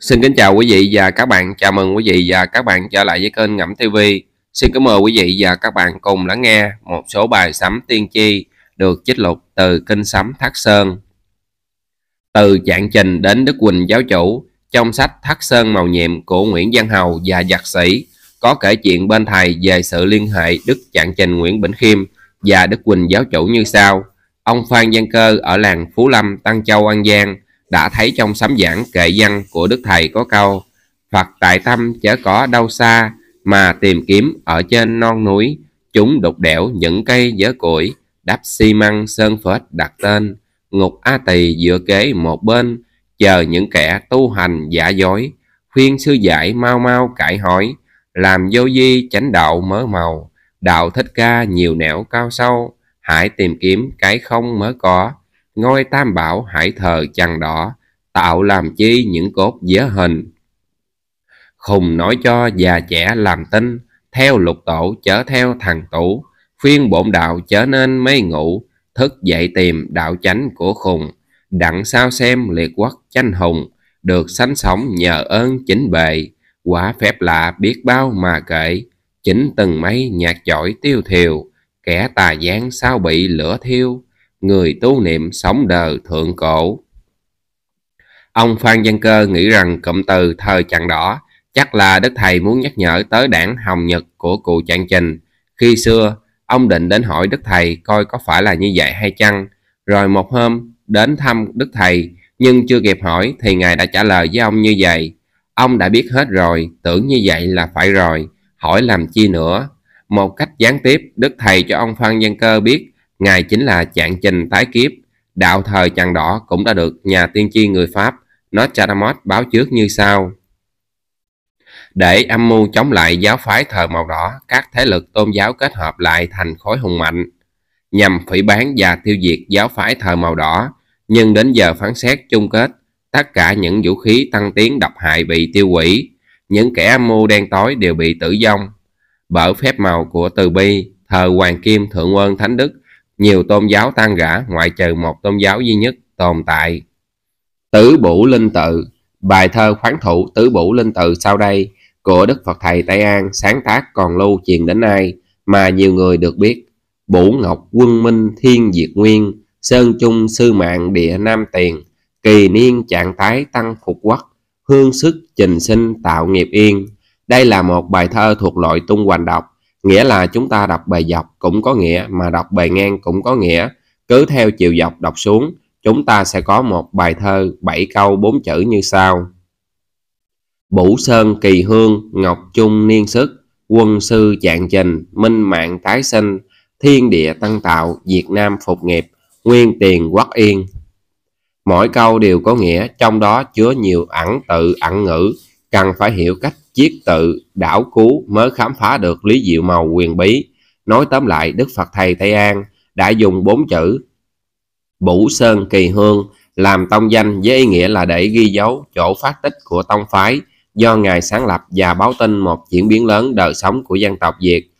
Xin kính chào quý vị và các bạn, chào mừng quý vị và các bạn trở lại với kênh Ngẫm TV. Xin kính mời quý vị và các bạn cùng lắng nghe một số bài sấm tiên tri được trích lục từ kinh sấm Thác Sơn. Từ Trạng Trình đến Đức Quỳnh Giáo Chủ, trong sách Thác Sơn Màu Nhiệm của Nguyễn Văn Hầu và Giặc Sĩ có kể chuyện bên thầy về sự liên hệ Đức Trạng Trình Nguyễn Bỉnh Khiêm và Đức Quỳnh Giáo Chủ như sau. Ông Phan Giang Cơ ở làng Phú Lâm, Tăng Châu, An Giang – đã thấy trong sấm giảng kệ văn của Đức Thầy có câu Phật tại tâm chớ có đâu xa mà tìm kiếm ở trên non núi, chúng đục đẽo những cây dở củi, đắp xi măng sơn phết đặt tên, ngục A Tỳ dựa kế một bên, chờ những kẻ tu hành giả dối, khuyên sư giải mau mau cải hỏi, làm vô di chánh đạo mớ màu, đạo thích ca nhiều nẻo cao sâu, hãy tìm kiếm cái không mới có ngôi tam bảo hải thờ chằn đỏ, tạo làm chi những cốt dớ hình. Khùng nói cho già trẻ làm tin, theo lục tổ chở theo thằng tủ, phiên bổn đạo chớ nên mê ngủ, thức dậy tìm đạo chánh của khùng, đặng sao xem liệt quốc tranh hùng, được sánh sống nhờ ơn chính bệ, quả phép lạ biết bao mà kể, chính từng mấy nhạc giỏi tiêu thiều, kẻ tà gián sao bị lửa thiêu người tu niệm sống đời thượng cổ. Ông Phan Văn Cơ nghĩ rằng cụm từ thời chặn đỏ chắc là đức thầy muốn nhắc nhở tới đảng Hồng Nhật của cụ Trạng Trình. Khi xưa, ông định đến hỏi đức thầy coi có phải là như vậy hay chăng. Rồi một hôm, đến thăm đức thầy, nhưng chưa kịp hỏi thì ngài đã trả lời với ông như vậy. Ông đã biết hết rồi, tưởng như vậy là phải rồi, hỏi làm chi nữa. Một cách gián tiếp, đức thầy cho ông Phan Văn Cơ biết Ngài chính là Trạng Trình Tái Kiếp, đạo thời chàng đỏ cũng đã được nhà tiên tri người Pháp Nostradamus báo trước như sau. Để âm mưu chống lại giáo phái thờ màu đỏ, các thế lực tôn giáo kết hợp lại thành khối hùng mạnh, nhằm phỉ bán và tiêu diệt giáo phái thờ màu đỏ, nhưng đến giờ phán xét chung kết, tất cả những vũ khí tăng tiến độc hại bị tiêu hủy, những kẻ âm mưu đen tối đều bị tử vong. Bởi phép màu của từ bi, thờ Hoàng Kim Thượng Quân Thánh Đức nhiều tôn giáo tan rã ngoại trừ một tôn giáo duy nhất tồn tại. Tứ Bủ Linh Tự Bài thơ khoáng thủ Tứ Bủ Linh Tự sau đây của Đức Phật Thầy Tây An sáng tác còn lưu truyền đến nay mà nhiều người được biết. Bủ Ngọc Quân Minh Thiên Diệt Nguyên Sơn Trung Sư Mạng Địa Nam Tiền Kỳ Niên Trạng Tái Tăng Phục Quốc Hương Sức Trình Sinh Tạo Nghiệp Yên Đây là một bài thơ thuộc loại tung hoành đọc nghĩa là chúng ta đọc bề dọc cũng có nghĩa mà đọc bề ngang cũng có nghĩa cứ theo chiều dọc đọc xuống chúng ta sẽ có một bài thơ 7 câu 4 chữ như sau Bủ Sơn Kỳ Hương Ngọc Trung Niên Sức Quân Sư Trạng Trình Minh Mạng Tái Sinh Thiên Địa Tăng Tạo Việt Nam Phục Nghiệp Nguyên Tiền Quốc Yên Mỗi câu đều có nghĩa trong đó chứa nhiều ẩn tự ẩn ngữ cần phải hiểu cách chiết tự, đảo cú mới khám phá được lý diệu màu quyền bí. Nói tóm lại, Đức Phật Thầy Tây An đã dùng bốn chữ Bủ Sơn Kỳ Hương làm tông danh với ý nghĩa là để ghi dấu chỗ phát tích của tông phái do Ngài sáng lập và báo tin một diễn biến lớn đời sống của dân tộc Việt.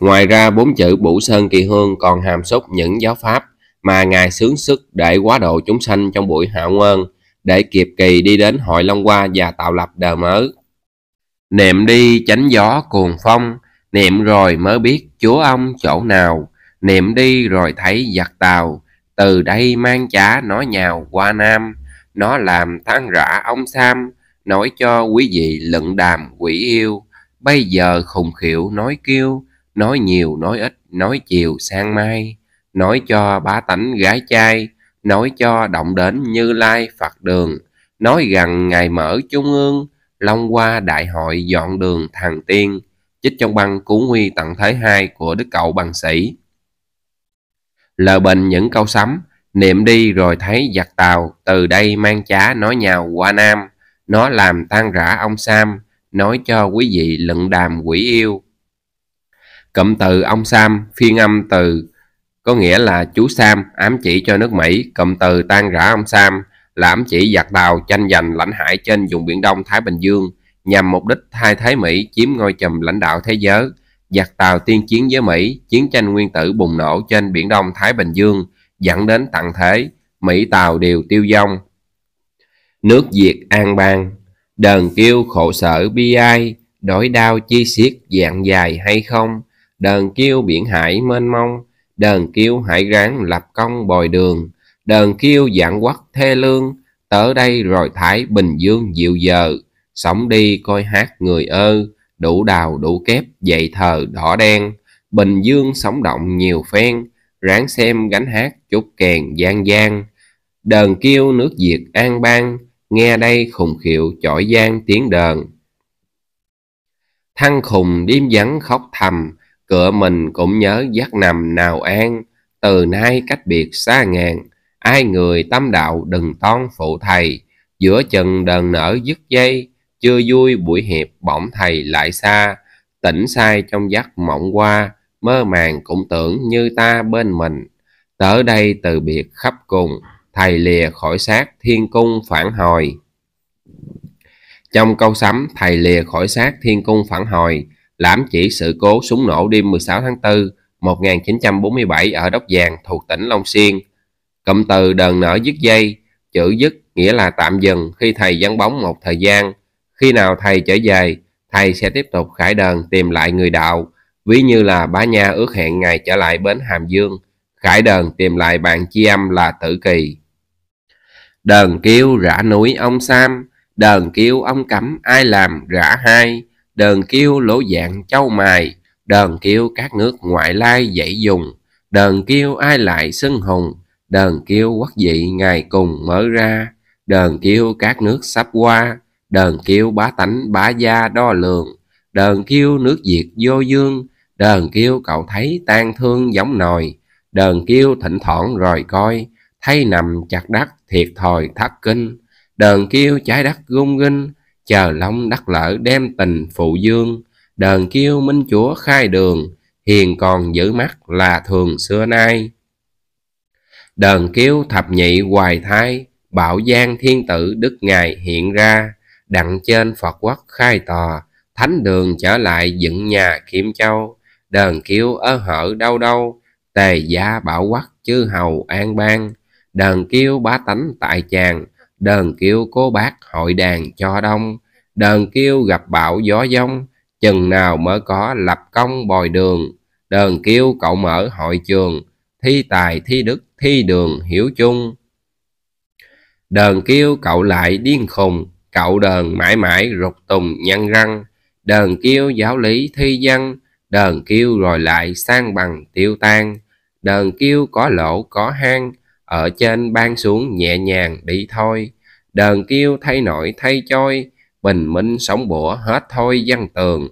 Ngoài ra, bốn chữ Bủ Sơn Kỳ Hương còn hàm xúc những giáo pháp mà Ngài sướng sức để quá độ chúng sanh trong buổi hạ nguyên để kịp kỳ đi đến hội Long Hoa và tạo lập đời mới. Niệm đi tránh gió cuồng phong, niệm rồi mới biết chúa ông chỗ nào, niệm đi rồi thấy giặc tàu, từ đây mang chả nó nhào qua Nam, nó làm than rã ông Sam, nói cho quý vị lận đàm quỷ yêu, bây giờ khùng khiệu nói kêu, nói nhiều nói ít, nói chiều sang mai, nói cho bá tánh gái trai, nói cho động đến Như Lai Phật Đường, nói rằng ngày mở Trung ương, long qua đại hội dọn đường thằng tiên, chích trong băng cứu nguy tận thế hai của Đức Cậu Bằng Sĩ. Lờ bình những câu sắm, niệm đi rồi thấy giặc tàu, từ đây mang chá nói nhào qua Nam, nó làm tan rã ông Sam, nói cho quý vị luận đàm quỷ yêu. Cụm từ ông Sam phiên âm từ có nghĩa là chú Sam ám chỉ cho nước Mỹ, cầm từ tan rã ông Sam là ám chỉ giặc Tàu tranh giành lãnh hải trên vùng Biển Đông Thái Bình Dương nhằm mục đích thay thế Mỹ chiếm ngôi chùm lãnh đạo thế giới. Giặc Tàu tiên chiến với Mỹ, chiến tranh nguyên tử bùng nổ trên Biển Đông Thái Bình Dương dẫn đến tận thế, Mỹ Tàu đều tiêu vong. Nước Việt an bang, đờn kêu khổ sở bi ai, đổi đau chi xiết dạng dài hay không, đờn kêu biển hải mênh mông, đờn kêu hại ráng lập công bồi đường, đờn kêu giảng quắc thê lương, tới đây rồi thái Bình Dương dịu giờ, sống đi coi hát người ơ, đủ đào đủ kép dậy thờ đỏ đen, Bình Dương sống động nhiều phen, ráng xem gánh hát chút kèn gian gian, đờn kêu nước diệt an bang, nghe đây khùng khiệu chọi gian tiếng đờn. Thăng khùng đêm vắng khóc thầm, cửa mình cũng nhớ giấc nằm nào an từ nay cách biệt xa ngàn ai người tâm đạo đừng ton phụ thầy giữa chừng đờn nở dứt dây chưa vui buổi hiệp bỗng thầy lại xa tỉnh sai trong giấc mộng qua mơ màng cũng tưởng như ta bên mình tớ đây từ biệt khắp cùng thầy lìa khỏi xác thiên cung phản hồi trong câu sấm thầy lìa khỏi xác thiên cung phản hồi lãm chỉ sự cố súng nổ đêm 16 tháng 4 1947 ở Đốc Giàng thuộc tỉnh Long Xuyên. Cụm từ đờn nở dứt dây, chữ dứt nghĩa là tạm dừng khi thầy vắng bóng một thời gian. Khi nào thầy trở về, thầy sẽ tiếp tục khải đờn tìm lại người đạo, ví như là bá nha ước hẹn ngày trở lại bến Hàm Dương, khải đờn tìm lại bạn chi âm là tử kỳ. Đờn kêu rã núi ông Sam, đờn kêu ông cấm ai làm rã hai, đờn kêu lỗ dạng châu mài, đờn kêu các nước ngoại lai dậy dùng, đờn kêu ai lại xưng hùng, đờn kêu quốc dị ngày cùng mở ra, đờn kêu các nước sắp qua, đờn kêu bá tánh bá gia đo lường, đờn kêu nước Việt vô dương, đờn kêu cậu thấy tan thương giống nồi, đờn kêu thỉnh thoảng rồi coi, thấy nằm chặt đất thiệt thòi thắt kinh, đờn kêu trái đất gung ginh, chờ long đắc lỡ đem tình phụ dương đờn kêu minh chúa khai đường hiền còn giữ mắt là thường xưa nay đờn kêu thập nhị hoài thai bảo giang thiên tử đức ngài hiện ra đặng trên phật quốc khai tòa thánh đường trở lại dựng nhà kim châu đờn kêu ơ hở đâu đâu tề gia bảo quắc chư hầu an bang đờn kêu bá tánh tại chàng đờn kêu cô bác hội đàn cho đông, đờn kêu gặp bão gió giông, chừng nào mới có lập công bồi đường, đờn kêu cậu mở hội trường, thi tài thi đức thi đường hiểu chung. Đờn kêu cậu lại điên khùng, cậu đờn mãi mãi rụt tùng nhăn răng, đờn kêu giáo lý thi văn, đờn kêu rồi lại sang bằng tiêu tan, đờn kêu có lỗ có hang, ở trên ban xuống nhẹ nhàng đi thôi đờn kêu thay nổi thay choi bình minh sóng bủa hết thôi dân tường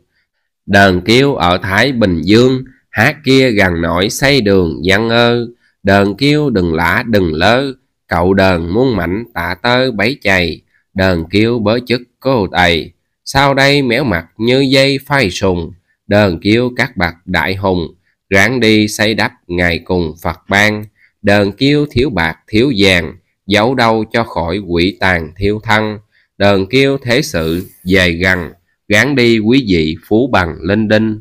đờn kêu ở thái bình dương hát kia gần nổi xây đường dân ơ đờn kêu đừng lã đừng lơ cậu đờn muốn mảnh tạ tơ bấy chày đờn kêu bớ chức cô tày sau đây méo mặt như dây phai sùng đờn kêu các bậc đại hùng ráng đi xây đắp ngày cùng phật ban đờn kiêu thiếu bạc thiếu vàng giấu đâu cho khỏi quỷ tàn thiêu thân đờn kiêu thế sự dày gần gán đi quý vị phú bằng linh đinh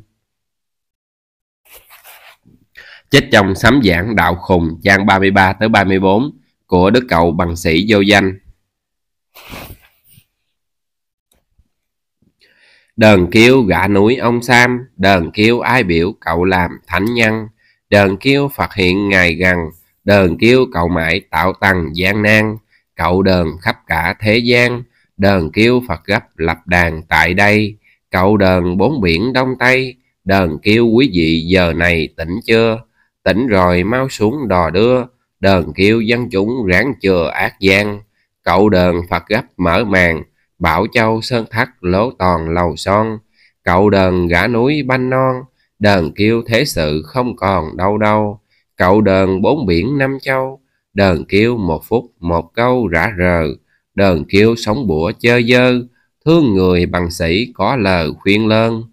chết trong sám giảng đạo khùng trang 33 tới 34 của đức cậu bằng sĩ vô danh đờn kiêu gã núi ông sam đờn kiêu ai biểu cậu làm thánh nhân đờn kiêu phật hiện ngày gần đờn kêu cậu mãi tạo tầng gian nan cậu đờn khắp cả thế gian đờn kêu phật gấp lập đàn tại đây cậu đờn bốn biển đông tây đờn kêu quý vị giờ này tỉnh chưa tỉnh rồi mau xuống đò đưa đờn kêu dân chúng ráng chừa ác gian cậu đờn phật gấp mở màn bảo châu sơn thắt lố toàn lầu son cậu đờn gã núi banh non đờn kêu thế sự không còn đâu đâu cậu đờn bốn biển năm châu đờn kêu một phút một câu rã rờ đờn kêu sóng bủa chơi dơ thương người bằng sĩ có lời khuyên lơn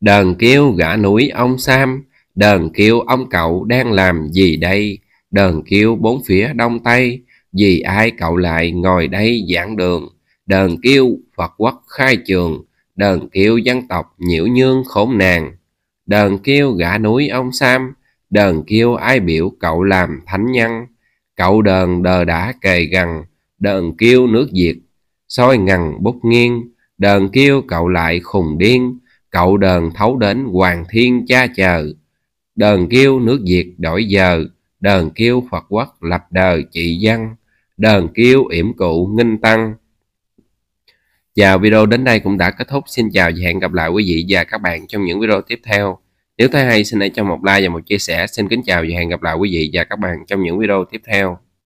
đờn kêu gã núi ông sam đờn kêu ông cậu đang làm gì đây đờn kêu bốn phía đông tây vì ai cậu lại ngồi đây giảng đường đờn kêu phật quốc khai trường đờn kêu dân tộc nhiễu nhương khốn nạn đờn kêu gã núi ông Sam, đờn kêu ai biểu cậu làm thánh nhân, cậu đờn đờ đã kề gần, đờn kêu nước diệt, soi ngần bút nghiêng, đờn kêu cậu lại khùng điên, cậu đờn thấu đến hoàng thiên cha chờ, đờn kêu nước diệt đổi giờ, đờn kêu Phật quốc lập đời trị dân, đờn kêu yểm cụ nghinh tăng, và video đến đây cũng đã kết thúc. Xin chào và hẹn gặp lại quý vị và các bạn trong những video tiếp theo. Nếu thấy hay xin hãy cho một like và một chia sẻ. Xin kính chào và hẹn gặp lại quý vị và các bạn trong những video tiếp theo.